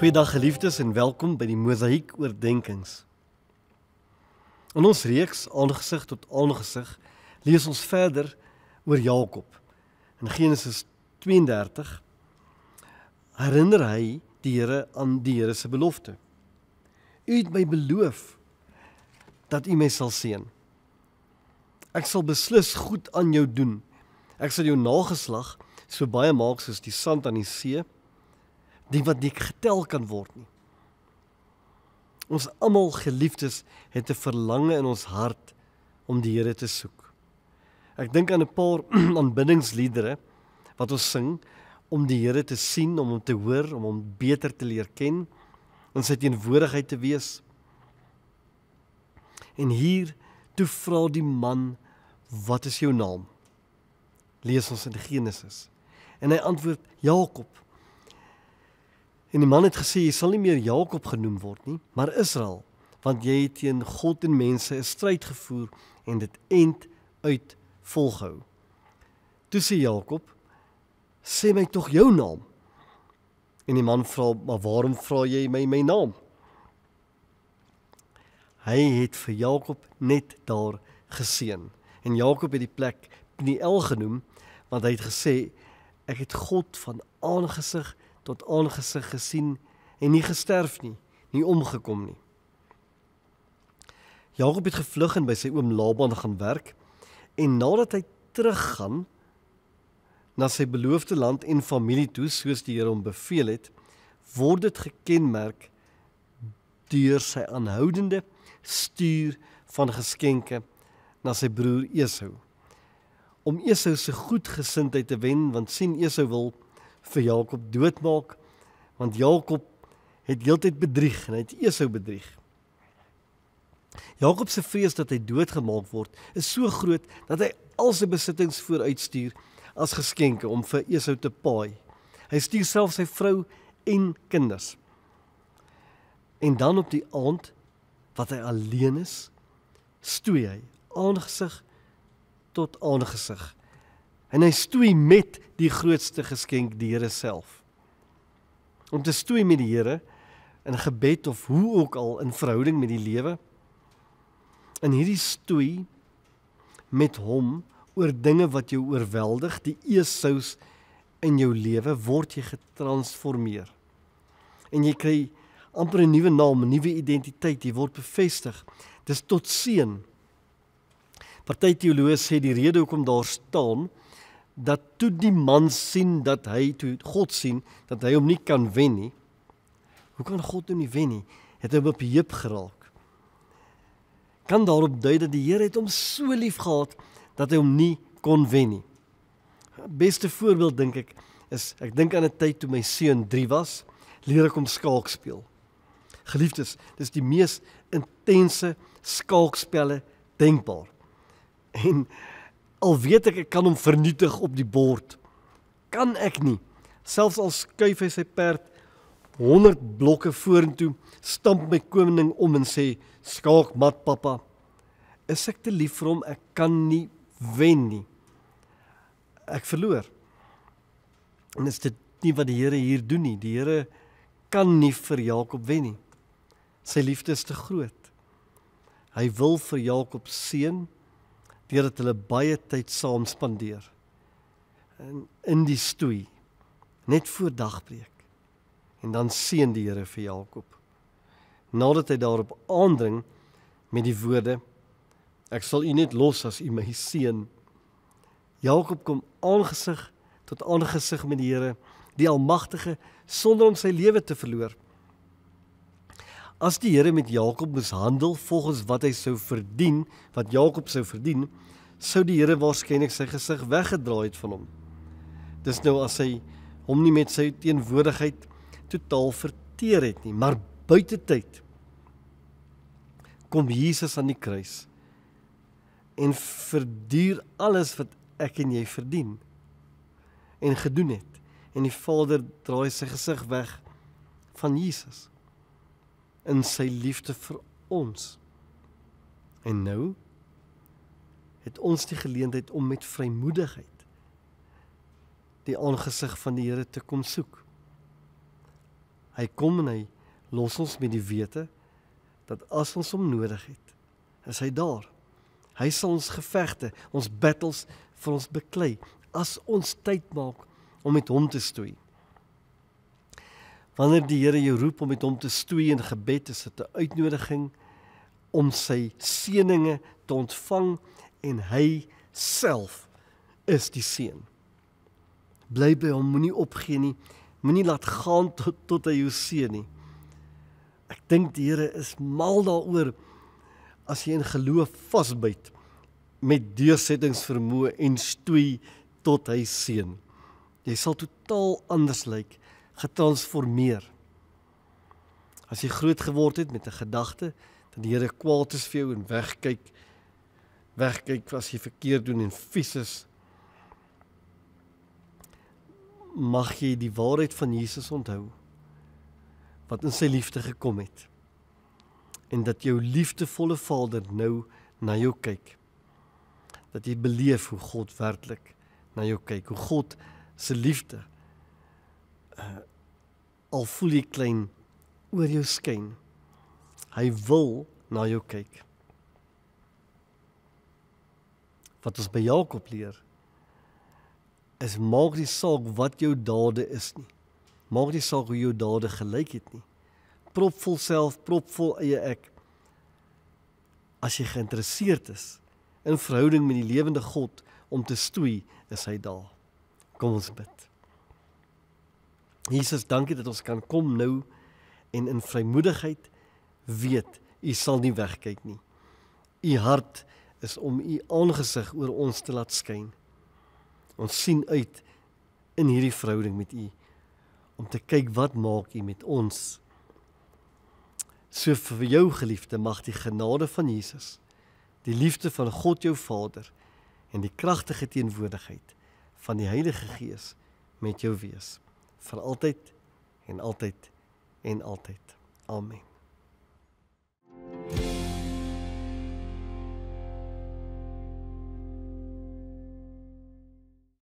Goeiedag geliefdes en welkom by die Mosaïek oordeenkings. In ons reeks aangesig tot aangesig lees ons verder oor Jakob. In Genesis 32 herinner hy die Here aan die Here se belofte. U het my beloof dat u my sal seën. Ek sal beslis goed aan jou doen. Ek sal jou nageslag so baie maak soos die sand aan die see die wat nie getel kan word nie. Ons almal geliefdes het 'n verlange in ons hart om die Here te soek. Ek dink aan 'n paar aanbiddingsliedere wat ons sing om die Here te sien, om hom te hoor, om hom beter te leer ken, om sy teenwoordigheid te wees. En hier toe vra die man, "Wat is jou naam?" Lees ons in Genesis. En hy antwoord, "Jakob." En die man het gesê jy sal nie meer Jakob genoem word nie, maar Israel, want jy het teen God en mense 'n stryd gevoer en dit end uit volgehou. Toe sê Jakob: "Sê my tog jou naam." En die man vra: "Maar waarom vra jy my my naam?" Hy het vir Jakob net daar geseën. En Jakob het die plek Peniel genoem want hy het gesê: "Ek het God van aangesig tot aangesig gesien en nie gesterf nie, nie omgekom nie. Jakob het gevlug en by sy oom Laban gaan werk en nadat hy teruggaan na sy beloofde land en familie toe soos die Here hom beveel het, word dit gekenmerk deur sy aanhoudende stuur van geskenke na sy broer Esau om Esau se goedgesindheid te wen want sien Esau wil vir Jakob doodmaak want Jakob het heeltyd bedrieg en hy het Esau bedrieg. Jakob se vrees dat hy doodgemaak word is so groot dat hy al sy besittings vooruitstuur as geskenke om vir Esau te paai. Hy stuur self sy vrou en kinders. En dan op die aand wat hy alleen is, stoei hy aangesig tot aangesig en hy stoei met die grootste geskenk die Here self. Om te stoei met die Here in gebed of hoe ook al in verhouding met die lewe. In hierdie stoei met hom oor dinge wat jou oorweldig, die Esous in jou lewe word jy getransformeer. En jy kry amper 'n nuwe naam, 'n nuwe identiteit, jy word bevestig. Dis tot seën. Party teoloë sê die rede hoekom daar staan dat toe die man sien dat hy toe God sien dat hy hom nie kan wen nie. Hoe kan God hom nie wen nie? Het hom op heup geraak. Kan daarop dui dat die Here het hom so lief gehad dat hy hom nie kon wen nie. Beste voorbeeld dink ek is ek dink aan 'n tyd toe my seun 3 was, leer ek hom skaak speel. Geliefdes, dis die mees intense skaakspelle denkbaar. En Al weet ek ek kan hom vernietig op die bord. Kan ek nie. Selfs al skuif hy sy perd 100 blokke vorentoe, stamp my koning om en sê: "Skaakmat pappa. Is ek te lief vir hom? Ek kan nie wen nie. Ek verloor." En is dit nie wat die Here hier doen nie? Die Here kan nie vir Jakob wen nie. Sy liefde is te groot. Hy wil vir Jakob seën deurdat hulle baie tyd saam spandeer in in die stoei net voor dagbreek en dan seën die Here vir Jakob nadat hy daarop aandring met die woorde ek sal u net los as u my seën Jakob kom aangesig tot aangesig met die Here die almagtige sonder om sy lewe te verloor As die Here met Jakob mishandel volgens wat hy sou verdien, wat Jakob sou verdien, sou die Here waarskynlik sy gesig weggedraai het van hom. Dis nou as hy hom nie met sy teenwoordigheid totaal verteer het nie, maar buite tyd kom Jesus aan die kruis en verduur alles wat ek en jy verdien en gedoen het en die Vader draai sy gesig weg van Jesus in sy liefde vir ons. En nou het ons die geleentheid om met vrymoedigheid die aangesig van die Here te kom soek. Hy kom en hy los ons met die wete dat as ons hom nodig het, is hy daar. Hy sal ons gevegte, ons battles vir ons beklei as ons tyd maak om met hom te stoei. Wanneer die Here jou roep om met hom te stoei in gebed, is dit 'n uitnodiging om sy seënings te ontvang en hy self is die seën. Bly by hom, moenie opgee nie. Moenie laat gaan tot tot hy jou seën nie. Ek dink die Here is mal daaroor as jy in geloof vasbyt met deursettings vermoë en stoei tot hy seën. Jy sal totaal anders lyk getransformeer. As jy groot geword het met 'n gedagte dat die Here kwaad is vir jou en wegkyk, wegkyk as jy verkeerd doen en vies is, mag jy die waarheid van Jesus onthou wat in sy liefde gekom het en dat jou liefdevolle Vader nou na jou kyk. Dat jy beleef hoe God werklik na jou kyk, hoe God se liefde eh, al voel jy klein oor jou skyn. Hy wil na jou kyk. Wat ons by Jakob leer, is maak nie saak wat jou dade is nie. Maak nie saak hoe jou dade gelyk het nie. Propvol self, propvol eie ek. As jy geïnteresseerd is in verhouding met die lewende God om te stoei, is hy daar. Kom ons bid. Jesus, dankie dat ons kan kom nou en in vrymoedigheid weet u sal nie wegkyk nie. U hart is om u aangesig oor ons te laat skyn. Ons sien uit in hierdie verhouding met u om te kyk wat maak u met ons. So vir jou geliefde mag die genade van Jesus, die liefde van God jou Vader en die kragtige teenwoordigheid van die Heilige Gees met jou wees vir altyd en altyd en altyd. Amen.